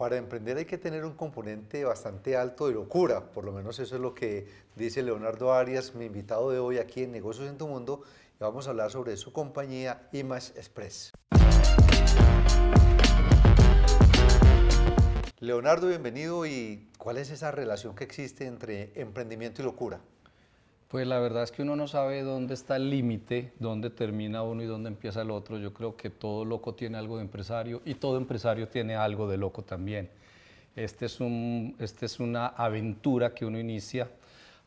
para emprender hay que tener un componente bastante alto de locura, por lo menos eso es lo que dice Leonardo Arias, mi invitado de hoy aquí en Negocios en tu Mundo, y vamos a hablar sobre su compañía Image Express. Leonardo, bienvenido y ¿cuál es esa relación que existe entre emprendimiento y locura? Pues la verdad es que uno no sabe dónde está el límite, dónde termina uno y dónde empieza el otro. Yo creo que todo loco tiene algo de empresario y todo empresario tiene algo de loco también. esta este es una aventura que uno inicia,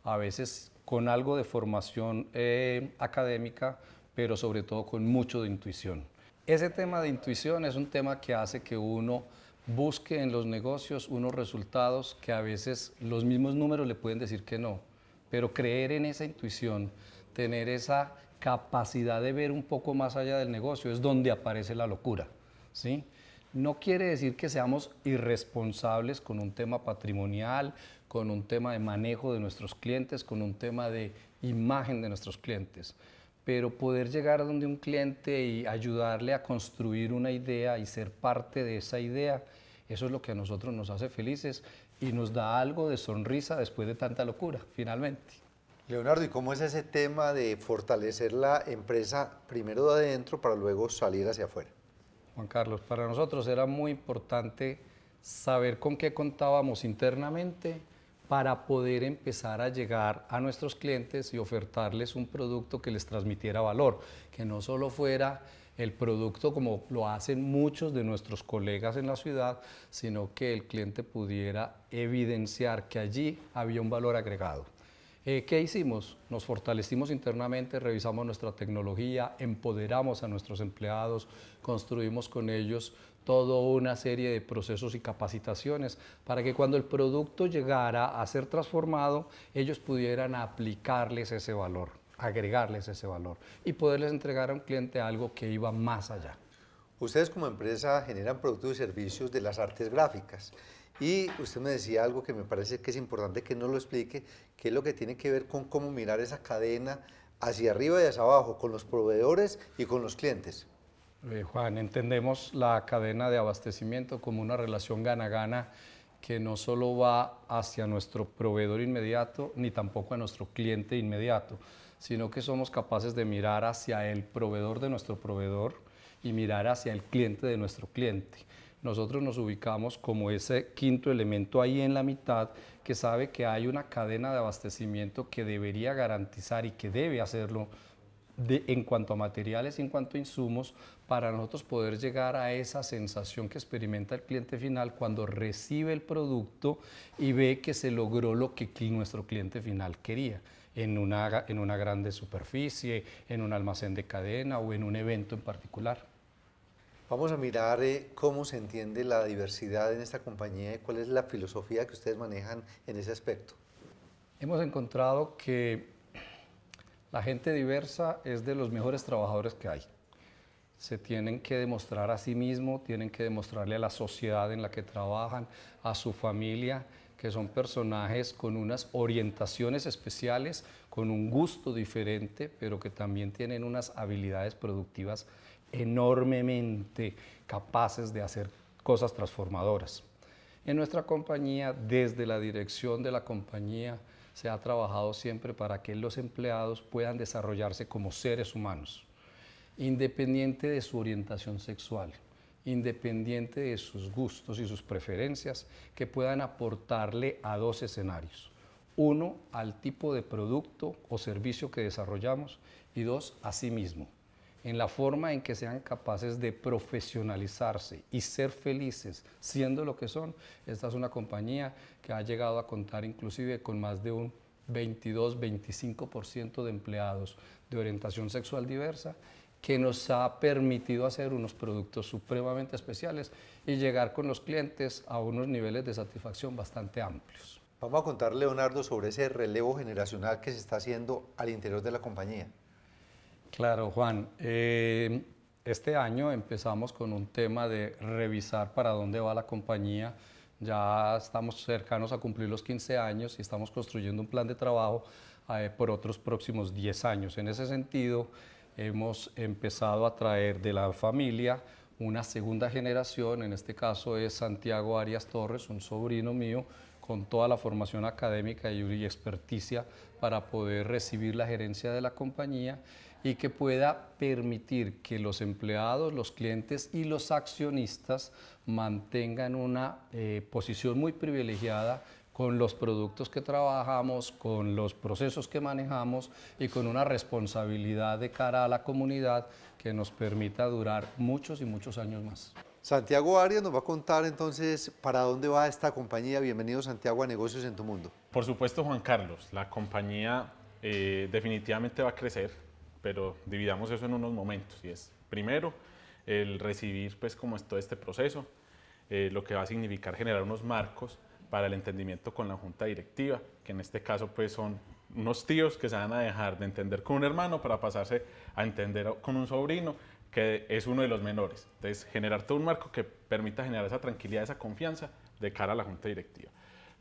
a veces con algo de formación eh, académica, pero sobre todo con mucho de intuición. Ese tema de intuición es un tema que hace que uno busque en los negocios unos resultados que a veces los mismos números le pueden decir que no, pero creer en esa intuición, tener esa capacidad de ver un poco más allá del negocio es donde aparece la locura, ¿sí? No quiere decir que seamos irresponsables con un tema patrimonial, con un tema de manejo de nuestros clientes, con un tema de imagen de nuestros clientes, pero poder llegar a donde un cliente y ayudarle a construir una idea y ser parte de esa idea, eso es lo que a nosotros nos hace felices y nos da algo de sonrisa después de tanta locura, finalmente. Leonardo, ¿y cómo es ese tema de fortalecer la empresa primero de adentro para luego salir hacia afuera? Juan Carlos, para nosotros era muy importante saber con qué contábamos internamente para poder empezar a llegar a nuestros clientes y ofertarles un producto que les transmitiera valor, que no solo fuera el producto como lo hacen muchos de nuestros colegas en la ciudad, sino que el cliente pudiera evidenciar que allí había un valor agregado. Eh, ¿Qué hicimos? Nos fortalecimos internamente, revisamos nuestra tecnología, empoderamos a nuestros empleados, construimos con ellos toda una serie de procesos y capacitaciones para que cuando el producto llegara a ser transformado, ellos pudieran aplicarles ese valor agregarles ese valor y poderles entregar a un cliente algo que iba más allá. Ustedes como empresa generan productos y servicios de las artes gráficas y usted me decía algo que me parece que es importante que no lo explique, que es lo que tiene que ver con cómo mirar esa cadena hacia arriba y hacia abajo, con los proveedores y con los clientes. Eh, Juan, entendemos la cadena de abastecimiento como una relación gana-gana que no solo va hacia nuestro proveedor inmediato ni tampoco a nuestro cliente inmediato, sino que somos capaces de mirar hacia el proveedor de nuestro proveedor y mirar hacia el cliente de nuestro cliente. Nosotros nos ubicamos como ese quinto elemento ahí en la mitad que sabe que hay una cadena de abastecimiento que debería garantizar y que debe hacerlo en cuanto a materiales y en cuanto a insumos para nosotros poder llegar a esa sensación que experimenta el cliente final cuando recibe el producto y ve que se logró lo que nuestro cliente final quería en una, en una grande superficie, en un almacén de cadena o en un evento en particular. Vamos a mirar eh, cómo se entiende la diversidad en esta compañía y cuál es la filosofía que ustedes manejan en ese aspecto. Hemos encontrado que la gente diversa es de los mejores trabajadores que hay. Se tienen que demostrar a sí mismo, tienen que demostrarle a la sociedad en la que trabajan, a su familia, que son personajes con unas orientaciones especiales, con un gusto diferente, pero que también tienen unas habilidades productivas enormemente capaces de hacer cosas transformadoras. En nuestra compañía, desde la dirección de la compañía, se ha trabajado siempre para que los empleados puedan desarrollarse como seres humanos, independiente de su orientación sexual independiente de sus gustos y sus preferencias, que puedan aportarle a dos escenarios. Uno, al tipo de producto o servicio que desarrollamos y dos, a sí mismo. En la forma en que sean capaces de profesionalizarse y ser felices siendo lo que son, esta es una compañía que ha llegado a contar inclusive con más de un 22-25% de empleados de orientación sexual diversa que nos ha permitido hacer unos productos supremamente especiales y llegar con los clientes a unos niveles de satisfacción bastante amplios. Vamos a contar, Leonardo, sobre ese relevo generacional que se está haciendo al interior de la compañía. Claro, Juan. Eh, este año empezamos con un tema de revisar para dónde va la compañía. Ya estamos cercanos a cumplir los 15 años y estamos construyendo un plan de trabajo eh, por otros próximos 10 años. En ese sentido, hemos empezado a traer de la familia una segunda generación, en este caso es Santiago Arias Torres, un sobrino mío, con toda la formación académica y experticia para poder recibir la gerencia de la compañía y que pueda permitir que los empleados, los clientes y los accionistas mantengan una eh, posición muy privilegiada con los productos que trabajamos, con los procesos que manejamos y con una responsabilidad de cara a la comunidad que nos permita durar muchos y muchos años más. Santiago Arias nos va a contar entonces para dónde va esta compañía. Bienvenido Santiago a Negocios en tu Mundo. Por supuesto Juan Carlos, la compañía eh, definitivamente va a crecer, pero dividamos eso en unos momentos y es primero el recibir pues como es todo este proceso, eh, lo que va a significar generar unos marcos para el entendimiento con la junta directiva, que en este caso pues son unos tíos que se van a dejar de entender con un hermano para pasarse a entender con un sobrino que es uno de los menores. Entonces, generar todo un marco que permita generar esa tranquilidad, esa confianza de cara a la junta directiva.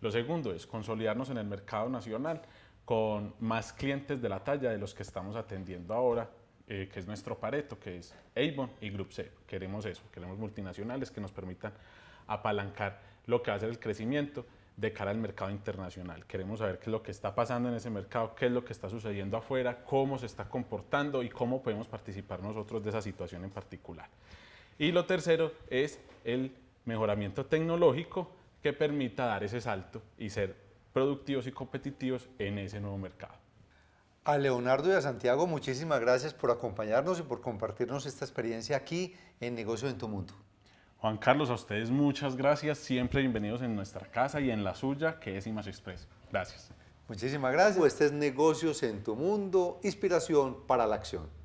Lo segundo es consolidarnos en el mercado nacional con más clientes de la talla de los que estamos atendiendo ahora, eh, que es nuestro Pareto, que es Avon y Group C. Queremos eso, queremos multinacionales que nos permitan apalancar lo que hace a el crecimiento de cara al mercado internacional. Queremos saber qué es lo que está pasando en ese mercado, qué es lo que está sucediendo afuera, cómo se está comportando y cómo podemos participar nosotros de esa situación en particular. Y lo tercero es el mejoramiento tecnológico que permita dar ese salto y ser productivos y competitivos en ese nuevo mercado. A Leonardo y a Santiago, muchísimas gracias por acompañarnos y por compartirnos esta experiencia aquí en Negocios en tu Mundo. Juan Carlos, a ustedes muchas gracias. Siempre bienvenidos en nuestra casa y en la suya, que es Image Express. Gracias. Muchísimas gracias. Este es Negocios en tu Mundo, inspiración para la acción.